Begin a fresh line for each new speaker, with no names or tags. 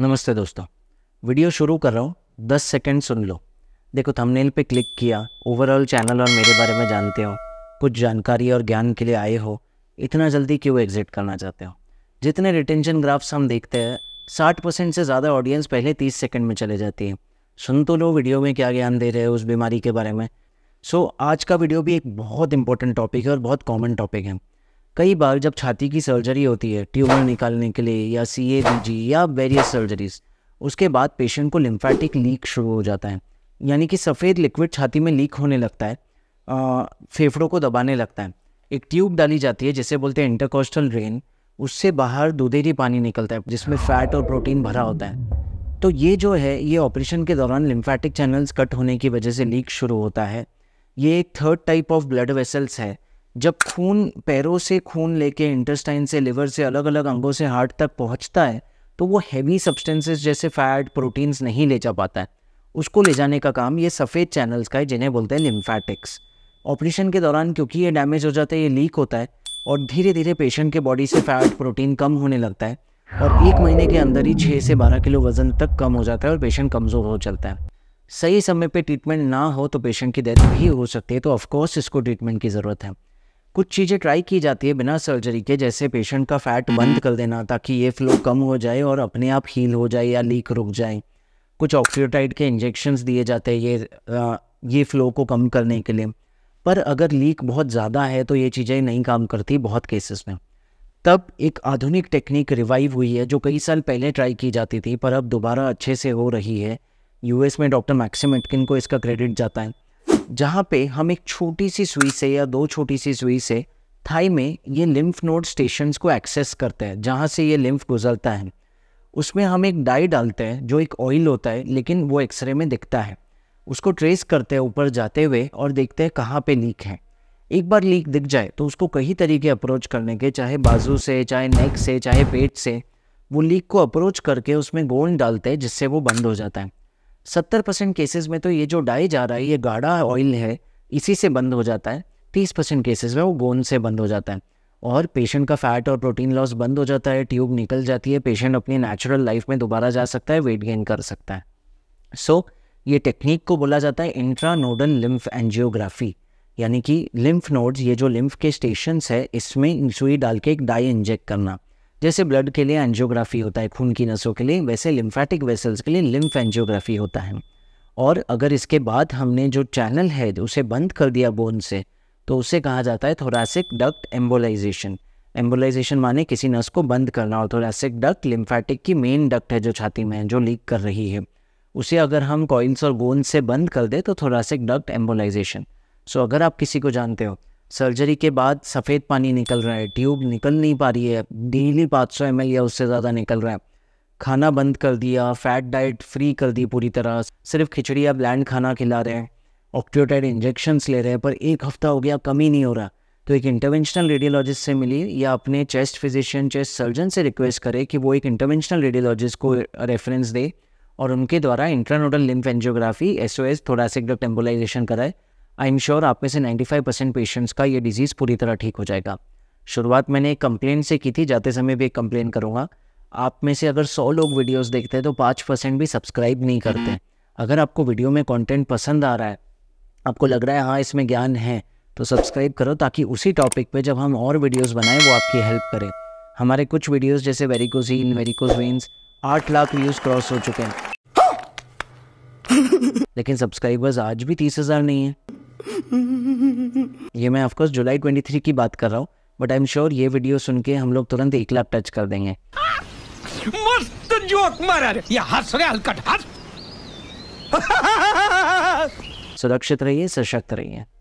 नमस्ते दोस्तों वीडियो शुरू कर रहा हूँ दस सेकेंड सुन लो देखो थंबनेल पे क्लिक किया ओवरऑल चैनल और मेरे बारे में जानते हो कुछ जानकारी और ज्ञान के लिए आए हो इतना जल्दी क्यों एग्जिट करना चाहते हो जितने रिटेंशन ग्राफ्स हम देखते हैं साठ परसेंट से ज़्यादा ऑडियंस पहले तीस सेकेंड में चले जाती है सुन तो लो वीडियो में क्या ज्ञान दे रहे हो उस बीमारी के बारे में सो so, आज का वीडियो भी एक बहुत इंपॉर्टेंट टॉपिक है और बहुत कॉमन टॉपिक है कई बार जब छाती की सर्जरी होती है ट्यूमर निकालने के लिए या सी ए या वेरियस सर्जरीज उसके बाद पेशेंट को लिम्फ़ैटिक लीक शुरू हो जाता है यानी कि सफ़ेद लिक्विड छाती में लीक होने लगता है फेफड़ों को दबाने लगता है एक ट्यूब डाली जाती है जिसे बोलते हैं इंटरकोस्टल ड्रेन उससे बाहर दूधेरी पानी निकलता है जिसमें फैट और प्रोटीन भरा होता है तो ये जो है ये ऑपरेशन के दौरान लिम्फ़ैटिक चैनल्स कट होने की वजह से लीक शुरू होता है ये एक third type of blood vessels है जब खून पैरों से खून लेके इंटेस्टाइन से लिवर से अलग अलग अंगों से हार्ट तक पहुंचता है तो वो हैवी सब्सटेंसेस जैसे फैट प्रोटीन्स नहीं ले जा पाता है उसको ले जाने का काम ये सफ़ेद चैनल्स का है जिन्हें बोलते हैं लिम्फैटिक्स ऑपरेशन के दौरान क्योंकि ये डैमेज हो जाता है ये लीक होता है और धीरे धीरे पेशेंट के बॉडी से फैट प्रोटीन कम होने लगता है और एक महीने के अंदर ही छः से बारह किलो वजन तक कम हो जाता है और पेशेंट कमज़ोर हो चलता है सही समय पे ट्रीटमेंट ना हो तो पेशेंट की डेथ भी हो सकती है तो ऑफकोर्स इसको ट्रीटमेंट की ज़रूरत है कुछ चीज़ें ट्राई की जाती है बिना सर्जरी के जैसे पेशेंट का फैट हम्म। बंद कर देना ताकि ये फ्लो कम हो जाए और अपने आप हील हो जाए या लीक रुक जाए कुछ ऑक्सीटाइड के इंजेक्शन्स दिए जाते हैं ये आ, ये फ्लो को कम करने के लिए पर अगर लीक बहुत ज़्यादा है तो ये चीज़ें नहीं काम करती बहुत केसेस में तब एक आधुनिक टेक्निक रिवाइव हुई है जो कई साल पहले ट्राई की जाती थी पर अब दोबारा अच्छे से हो रही है यूएस में डॉक्टर मैक्सिम एटकिन को इसका क्रेडिट जाता है जहाँ पे हम एक छोटी सी सुई से या दो छोटी सी सुई से थाई में ये लिम्फ नोड स्टेशंस को एक्सेस करते हैं जहाँ से ये लिम्फ गुजरता है उसमें हम एक डाई डालते हैं जो एक ऑयल होता है लेकिन वो एक्सरे में दिखता है उसको ट्रेस करते हैं ऊपर जाते हुए और देखते हैं कहाँ पे लीक है एक बार लीक दिख जाए तो उसको कई तरीके अप्रोच करने के चाहे बाजू से चाहे नेक से चाहे पेट से वो लीक को अप्रोच करके उसमें गोल डालते हैं जिससे वो बंद हो जाता है सत्तर परसेंट केसेज में तो ये जो डाई जा रहा है ये गाढ़ा ऑयल है इसी से बंद हो जाता है तीस परसेंट केसेज में वो गोंद से बंद हो जाता है और पेशेंट का फैट और प्रोटीन लॉस बंद हो जाता है ट्यूब निकल जाती है पेशेंट अपनी नेचुरल लाइफ में दोबारा जा सकता है वेट गेन कर सकता है सो so, ये टेक्निक को बोला जाता है इंट्रा लिम्फ एंजियोग्राफी यानी कि लिम्फ नोड्स ये जो लिम्फ के स्टेशंस है इसमें सुई डाल के एक डाई इंजेक्ट करना जैसे ब्लड के लिए एंजियोग्राफी होता है खून की नसों के लिए वैसे लिम्फेटिक वेसल्स के लिए लिम्फ एंजियोग्राफी होता है और अगर इसके बाद हमने जो चैनल है उसे बंद कर दिया बोन से तो उसे कहा जाता है थोरासिक डक्ट एम्बोलाइजेशन एम्बोलाइजेशन माने किसी नस को बंद करना और थोरासिक डक्ट लिम्फेटिक की मेन डक्ट है जो छाती में है जो लीक कर रही है उसे अगर हम कॉइन्स और बोन से बंद कर दें तो थोरासिक डक्ट एम्बोलाइजेशन सो अगर आप किसी को जानते हो सर्जरी के बाद सफ़ेद पानी निकल रहा है ट्यूब निकल नहीं पा रही है डेली पाँच सौ एम या उससे ज़्यादा निकल रहा है खाना बंद कर दिया फैट डाइट फ्री कर दी पूरी तरह सिर्फ खिचड़ी या ब्लैंड खाना खिला रहे हैं ऑक्ट्योटाइड इंजेक्शन ले रहे हैं पर एक हफ्ता हो गया कमी नहीं हो रहा तो एक इंटरवेंशनल रेडियोलॉजिस्ट से मिली या अपने चेस्ट फिजिशियन चेस्ट सर्जन से रिक्वेस्ट करे कि वो एक इंटरवेंशनल रेडियोलॉजिस्ट को रेफरेंस दे और उनके द्वारा intranodal lymph angiography S O S थोड़ा सा डक्ट एम्बोलाइजेशन कराए आई एम श्योर आप में से 95 परसेंट पेशेंट्स का ये डिज़ीज़ पूरी तरह ठीक हो जाएगा शुरुआत मैंने एक कंप्लेन से की थी जाते समय भी एक कंप्लेन करूँगा आप में से अगर सौ लोग वीडियोज़ देखते हैं तो पाँच परसेंट भी सब्सक्राइब नहीं करते हम्म। अगर आपको वीडियो में कॉन्टेंट पसंद आ रहा है आपको लग रहा है हाँ इसमें ज्ञान है तो सब्सक्राइब करो ताकि उसी टॉपिक पर जब हम और वीडियोज़ बनाएं वो आपकी हेल्प करें हमारे कुछ वीडियोज जैसे वेरिकोजीन वेरिकोज आठ लाख व्यूज़ क्रॉस हो चुके हैं हाँ। लेकिन सब्सक्राइबर्स आज भी तीस हज़ार नहीं है ये मैं ऑफकोर्स जुलाई ट्वेंटी थ्री की बात कर रहा हूँ बट आई एम श्योर ये वीडियो सुन के हम लोग तुरंत एक लाख टच कर देंगे मस्त जोक मारा रे ये हंस रे हंस सुरक्षित रहिए सशक्त रहिए